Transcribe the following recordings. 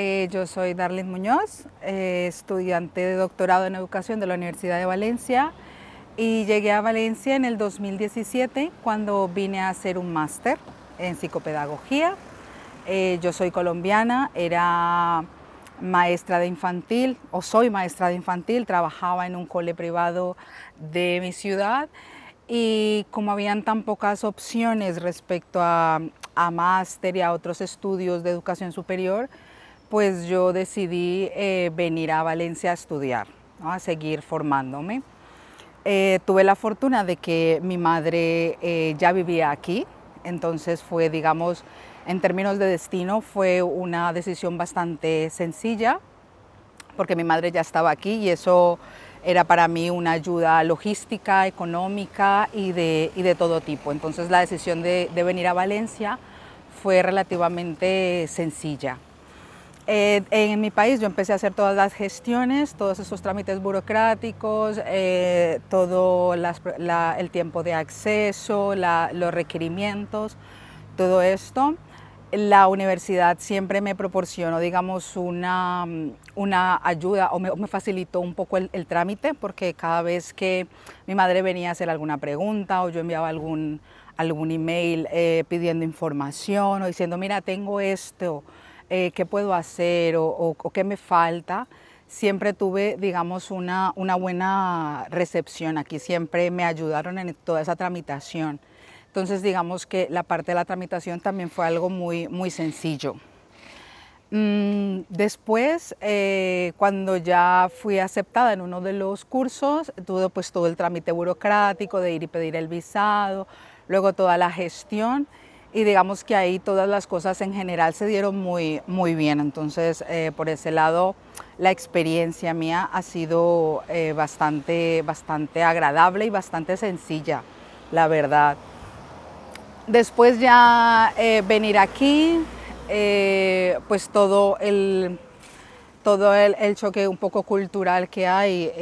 Eh, yo soy Darlene Muñoz, eh, estudiante de doctorado en educación de la Universidad de Valencia y llegué a Valencia en el 2017 cuando vine a hacer un máster en psicopedagogía. Eh, yo soy colombiana, era maestra de infantil o soy maestra de infantil, trabajaba en un cole privado de mi ciudad y como habían tan pocas opciones respecto a, a máster y a otros estudios de educación superior, pues yo decidí eh, venir a Valencia a estudiar, a seguir formándome. Eh, tuve la fortuna de que mi madre eh, ya vivía aquí, entonces fue, digamos, en términos de destino, fue una decisión bastante sencilla, porque mi madre ya estaba aquí y eso era para mí una ayuda logística, económica y de, todo tipo. Entonces la decisión de venir a Valencia fue relativamente sencilla. Eh, en mi país yo empecé a hacer todas las gestiones, todos esos trámites burocráticos, eh, todo el tiempo de acceso, los requerimientos, todo esto. La universidad siempre me proporcionó, digamos, una, una ayuda o me, facilitó un poco el, trámite porque cada vez que mi madre venía a hacer alguna pregunta o yo enviaba algún, algún email eh, pidiendo información o diciendo, mira, tengo esto, eh, qué puedo hacer o, qué me falta, siempre tuve, digamos, una, una buena recepción aquí, siempre me ayudaron en toda esa tramitación. Entonces, digamos que la parte de la tramitación también fue algo muy, muy sencillo. Mm, después, eh, cuando ya fui aceptada en uno de los cursos, tuve pues todo el trámite burocrático de ir y pedir el visado, luego toda la gestión y digamos que ahí todas las cosas en general se dieron muy, muy bien. Entonces, eh, por ese lado, la experiencia mía ha sido eh, bastante, bastante agradable y bastante sencilla, la verdad. Después ya eh, venir aquí, pues todo el todo el, choque un poco cultural que hay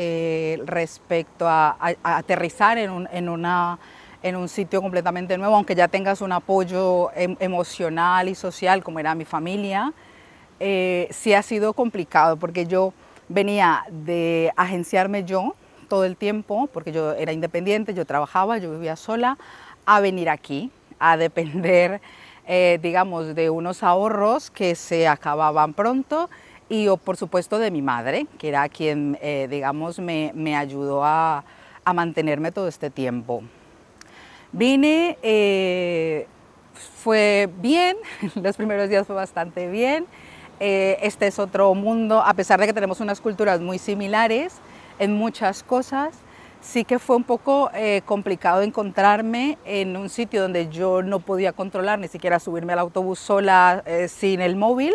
respecto a, aterrizar en, un, en una en un sitio completamente nuevo, aunque ya tengas un apoyo em, emocional y social como era mi familia, eh, sí ha sido complicado porque yo venía de agenciarme yo todo el tiempo, porque yo era independiente, yo trabajaba, yo vivía sola, a venir aquí, a depender, eh, digamos, de unos ahorros que se acababan pronto y, por supuesto, de mi madre, que era quien, eh, digamos, me, me ayudó a, a mantenerme todo este tiempo. Vine, eh, fue bien, los primeros días fue bastante bien. Eh, este es otro mundo, a pesar de que tenemos unas culturas muy similares en muchas cosas, sí que fue un poco eh, complicado encontrarme en un sitio donde yo no podía controlar, ni siquiera subirme al autobús sola sin el móvil.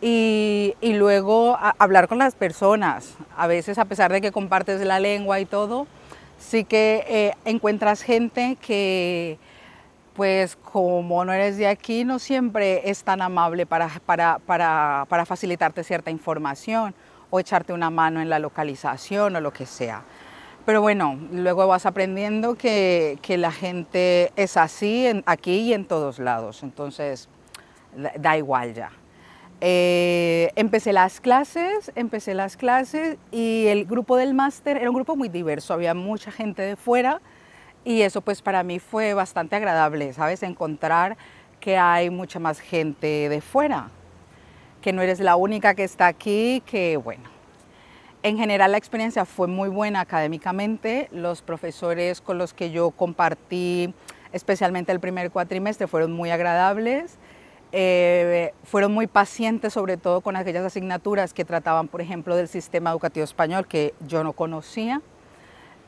Y, y luego hablar con las personas. A veces, a pesar de que compartes la lengua y todo, sí que eh, encuentras gente que pues como no eres de aquí, no siempre es tan amable para, facilitarte cierta información o echarte una mano en la localización o lo que sea. Pero bueno, luego vas aprendiendo que, que la gente es así aquí y en todos lados, entonces da igual ya. Eh, empecé las clases, empecé las clases y el grupo del máster era un grupo muy diverso, había mucha gente de fuera y eso pues para mí fue bastante agradable, ¿sabes? Encontrar que hay mucha más gente de fuera, que no eres la única que está aquí, que bueno. En general la experiencia fue muy buena académicamente, los profesores con los que yo compartí, especialmente el primer cuatrimestre, fueron muy agradables eh, fueron muy pacientes, sobre todo con aquellas asignaturas que trataban, por ejemplo, del sistema educativo español que yo no conocía.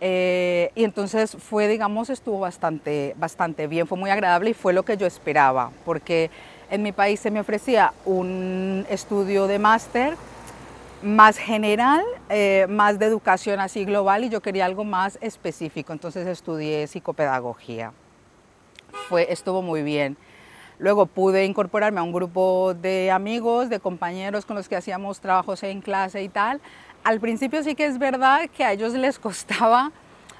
Eh, y entonces fue, digamos, estuvo bastante, bastante bien, fue muy agradable y fue lo que yo esperaba, porque en mi país se me ofrecía un estudio de máster más general, eh, más de educación así global y yo quería algo más específico, entonces estudié psicopedagogía. Fue, estuvo muy bien. Luego pude incorporarme a un grupo de amigos, de compañeros con los que hacíamos trabajos en clase y tal. Al principio sí que es verdad que a ellos les costaba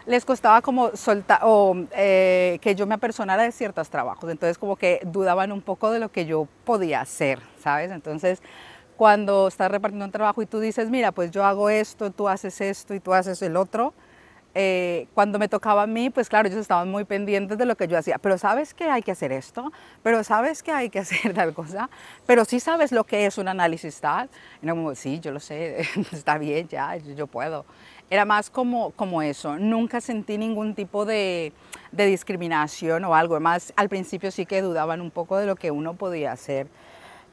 les costaba como soltar eh, que yo me apersonara de ciertos trabajos, entonces como que dudaban un poco de lo que yo podía hacer, ¿sabes? Entonces cuando estás repartiendo un trabajo y tú dices, mira, pues yo hago esto, tú haces esto y tú haces el otro, eh, cuando me tocaba a mí, pues claro, ellos estaban muy pendientes de lo que yo hacía, pero sabes que hay que hacer esto, pero sabes que hay que hacer tal cosa, pero sí sabes lo que es un análisis tal. Y no como, sí, yo lo sé, está bien, ya, yo, puedo. Era más como, como eso, nunca sentí ningún tipo de, discriminación o algo, además al principio sí que dudaban un poco de lo que uno podía hacer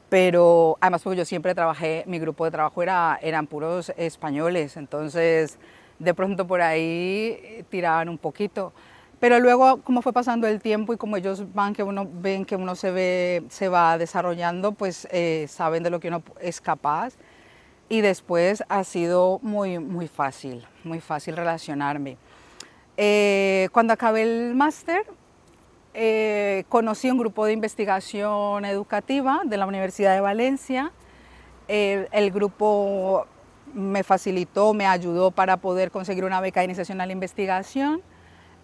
pero además porque yo siempre trabajé, mi grupo de trabajo era, eran puros españoles, entonces de pronto por ahí eh, tiraban un poquito. Pero luego, como fue pasando el tiempo y como ellos van que uno ven que uno se ve, se va desarrollando, pues eh, saben de lo que uno es capaz. Y después ha sido muy, muy fácil, muy fácil relacionarme. Eh, cuando acabé el máster, conocí un grupo de investigación educativa de la Universidad de Valencia. el grupo me facilitó, me ayudó para poder conseguir una beca de iniciación a la investigación.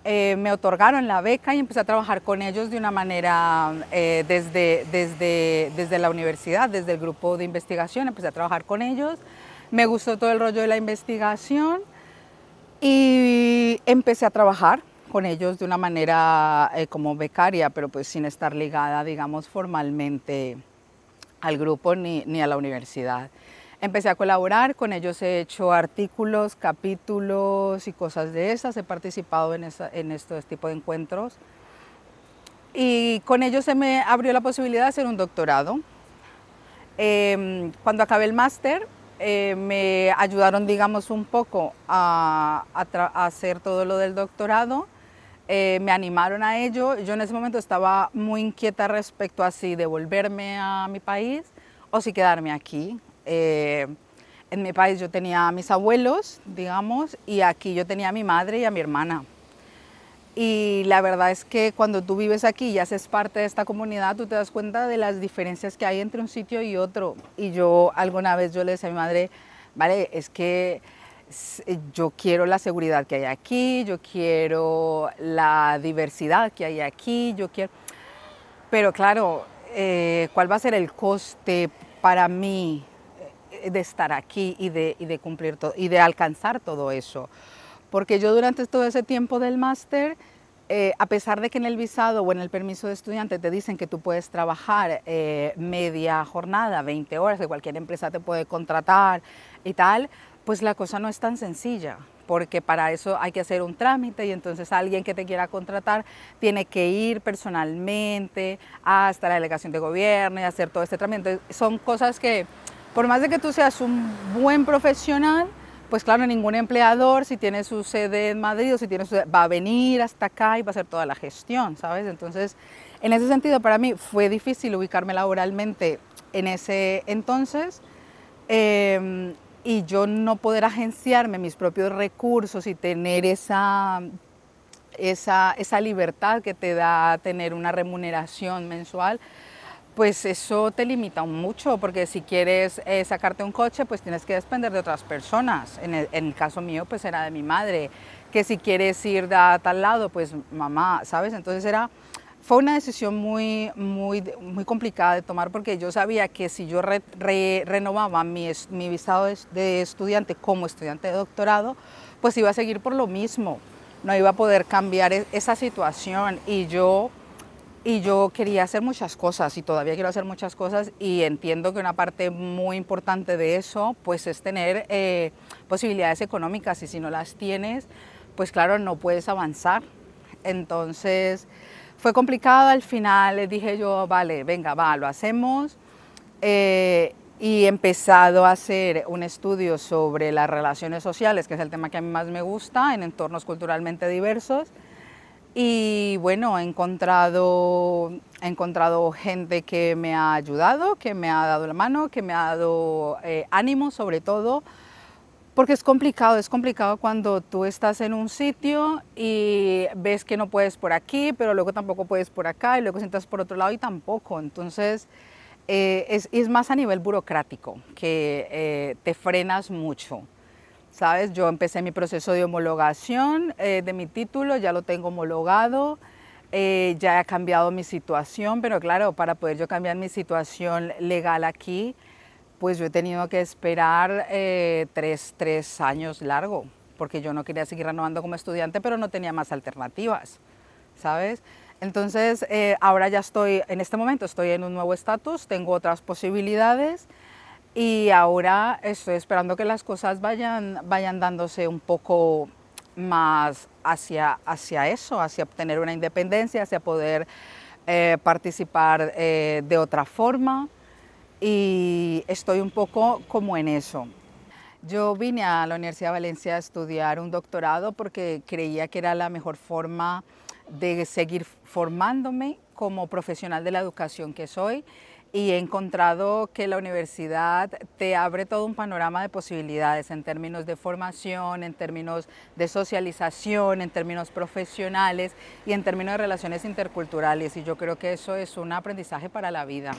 Eh, me otorgaron la beca y empecé a trabajar con ellos de una manera eh, desde, la universidad, desde el grupo de investigación, empecé a trabajar con ellos. Me gustó todo el rollo de la investigación y empecé a trabajar con ellos de una manera eh, como becaria, pero pues sin estar ligada, digamos, formalmente al grupo ni a la universidad. Empecé a colaborar, con ellos he hecho artículos, capítulos y cosas de esas, he participado en, este en estos tipo de encuentros y con ellos se me abrió la posibilidad de hacer un doctorado. Em, cuando acabé el máster eh, me ayudaron, digamos, un poco a, hacer todo lo del doctorado. Eh, me animaron a ello. Yo en ese momento estaba muy inquieta respecto a si devolverme a mi país o si quedarme aquí. Eh, en mi país yo tenía a mis abuelos, digamos, y aquí yo tenía a mi madre y a mi hermana. Y la verdad es que cuando tú vives aquí y haces parte de esta comunidad, tú te das cuenta de las diferencias que hay entre un sitio y otro. Y yo alguna vez yo le decía a mi madre, vale, es que yo quiero la seguridad que hay aquí, yo quiero la diversidad que hay aquí, yo quiero... Pero claro, eh, ¿cuál va a ser el coste para mí de estar aquí y de, de cumplir todo, y de alcanzar todo eso. Porque yo durante todo ese tiempo del máster, eh, a pesar de que en el visado o en el permiso de estudiante te dicen que tú puedes trabajar eh, media jornada, 20 horas, de cualquier empresa te puede contratar y tal, pues la cosa no es tan sencilla, porque para eso hay que hacer un trámite y entonces alguien que te quiera contratar tiene que ir personalmente hasta la delegación de gobierno y hacer todo este trámite. son cosas que por más de que tú seas un buen profesional, pues claro, ningún empleador, si tiene su sede en Madrid o si tiene su sede, va a venir hasta acá y va a hacer toda la gestión, ¿sabes? Entonces, en ese sentido, para mí fue difícil ubicarme laboralmente en ese entonces em, y yo no poder agenciarme mis propios recursos y tener esa libertad que te da tener una remuneración mensual pues eso te limita mucho, porque si quieres eh, sacarte un coche, pues tienes que depender de otras personas. En el, caso mío, pues era de mi madre, que si quieres ir a tal lado, pues mamá, ¿sabes? Entonces era, fue una decisión muy, muy, muy complicada de tomar, porque yo sabía que si yo renovaba mi, visado de estudiante como estudiante de doctorado, pues iba a seguir por lo mismo, no iba a poder cambiar e, esa situación y yo y yo quería hacer muchas cosas y todavía quiero hacer muchas cosas y entiendo que una parte muy importante de eso pues es tener eh, posibilidades económicas y si no las tienes pues claro no puedes avanzar entonces fue complicado al final les dije yo vale venga va lo hacemos eh, y he empezado a hacer un estudio sobre las relaciones sociales que es el tema que a mí más me gusta en entornos culturalmente diversos y bueno, he encontrado, gente que me ha ayudado, que me ha dado la mano, que me ha dado eh, ánimo sobre todo, porque es complicado, es complicado cuando tú estás en un sitio y ves que no puedes por aquí, pero luego tampoco puedes por acá y luego sientas por otro lado y tampoco. Entonces eh, es, más a nivel burocrático que eh, te frenas mucho. ¿sabes? Yo empecé mi proceso de homologación eh, de mi título, ya lo tengo homologado, eh, ya he cambiado mi situación, pero claro, para poder yo cambiar mi situación legal aquí, pues yo he tenido que esperar eh, tres, años largo, porque yo no quería seguir renovando como estudiante, pero no tenía más alternativas, ¿sabes? Entonces, ahora ya estoy, en este momento estoy en un nuevo estatus, tengo otras posibilidades, y ahora estoy esperando que las cosas vayan, vayan dándose un poco más hacia, hacia eso, hacia obtener una independencia, hacia poder eh, participar eh, de otra forma y estoy un poco como en eso. Yo vine a la Universidad de Valencia a estudiar un doctorado porque creía que era la mejor forma de seguir formándome como profesional de la educación que soy y he encontrado que la universidad te abre todo un panorama de posibilidades en términos de formación, en términos de socialización, en términos profesionales y en términos de relaciones interculturales. Y yo creo que eso es un aprendizaje para la vida.